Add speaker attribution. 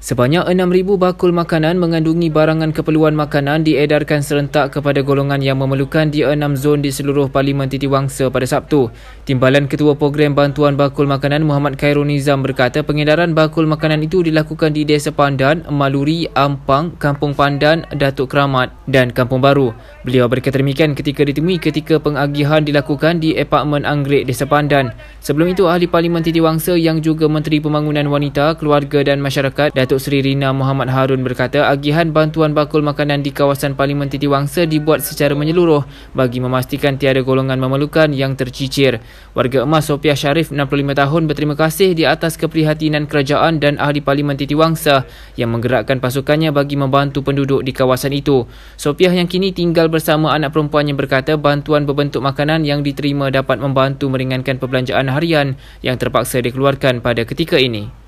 Speaker 1: Sebanyak 6,000 bakul makanan mengandungi barangan keperluan makanan diedarkan serentak kepada golongan yang memerlukan di enam zon di seluruh Parlimen Titiwangsa pada Sabtu. Timbalan Ketua Program Bantuan Bakul Makanan Muhammad Khairul Nizam berkata pengedaran bakul makanan itu dilakukan di Desa Pandan, Maluri, Ampang, Kampung Pandan, Datuk Keramat dan Kampung Baru. Beliau berkata demikian ketika ditemui ketika pengagihan dilakukan di Apartmen Anggrek Desa Pandan. Sebelum itu, Ahli Parlimen Titiwangsa yang juga Menteri Pembangunan Wanita, Keluarga dan Masyarakat Datuk Datuk Seri Rina Muhammad Harun berkata agihan bantuan bakul makanan di kawasan Parlimen Titiwangsa dibuat secara menyeluruh bagi memastikan tiada golongan memerlukan yang tercicir. Warga emas Sofia Sharif 65 tahun berterima kasih di atas keprihatinan kerajaan dan ahli Parlimen Titiwangsa yang menggerakkan pasukannya bagi membantu penduduk di kawasan itu. Sofia yang kini tinggal bersama anak perempuannya berkata bantuan berbentuk makanan yang diterima dapat membantu meringankan perbelanjaan harian yang terpaksa dikeluarkan pada ketika ini.